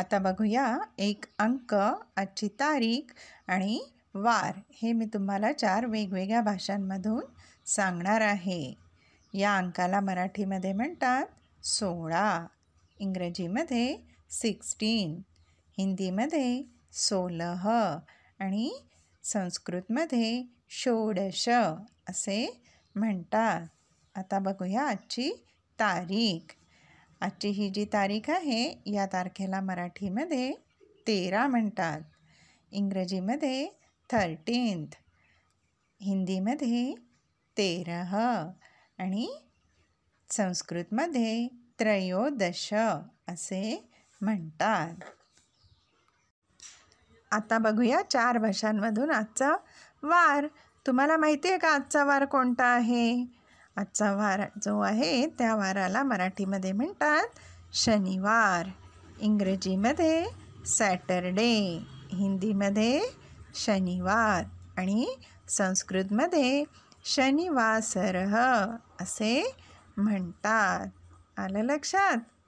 आता बघूया एक अंक आजची तारीख आणि वार हे मी तुम्हाला चार वेगवेगळ्या भाषांमधून सांगणार आहे या अंकाला मराठीमध्ये म्हणतात सोळा इंग्रजीमध्ये सिक्स्टीन हिंदीमध्ये सोलह आणि संस्कृतमध्ये षोडश असे म्हणतात आता बघूया आजची तारीख आजची ही जी तारीख आहे या तारखेला मराठीमध्ये तेरा म्हणतात इंग्रजीमध्ये थर्टीन्थ हिंदीमध्ये तेरह आणि संस्कृतमध्ये त्रयोदश असे म्हणतात आता बघूया चार भाषांमधून आजचा वार तुम्हाला माहिती आहे का आजचा वार कोणता आहे आजचा वार जो आहे त्या वाराला मराठीमध्ये म्हणतात शनिवार इंग्रजीमध्ये सॅटरडे हिंदीमध्ये शनिवार आणि संस्कृतमध्ये शनिवासरह असे म्हणतात आलं लक्षात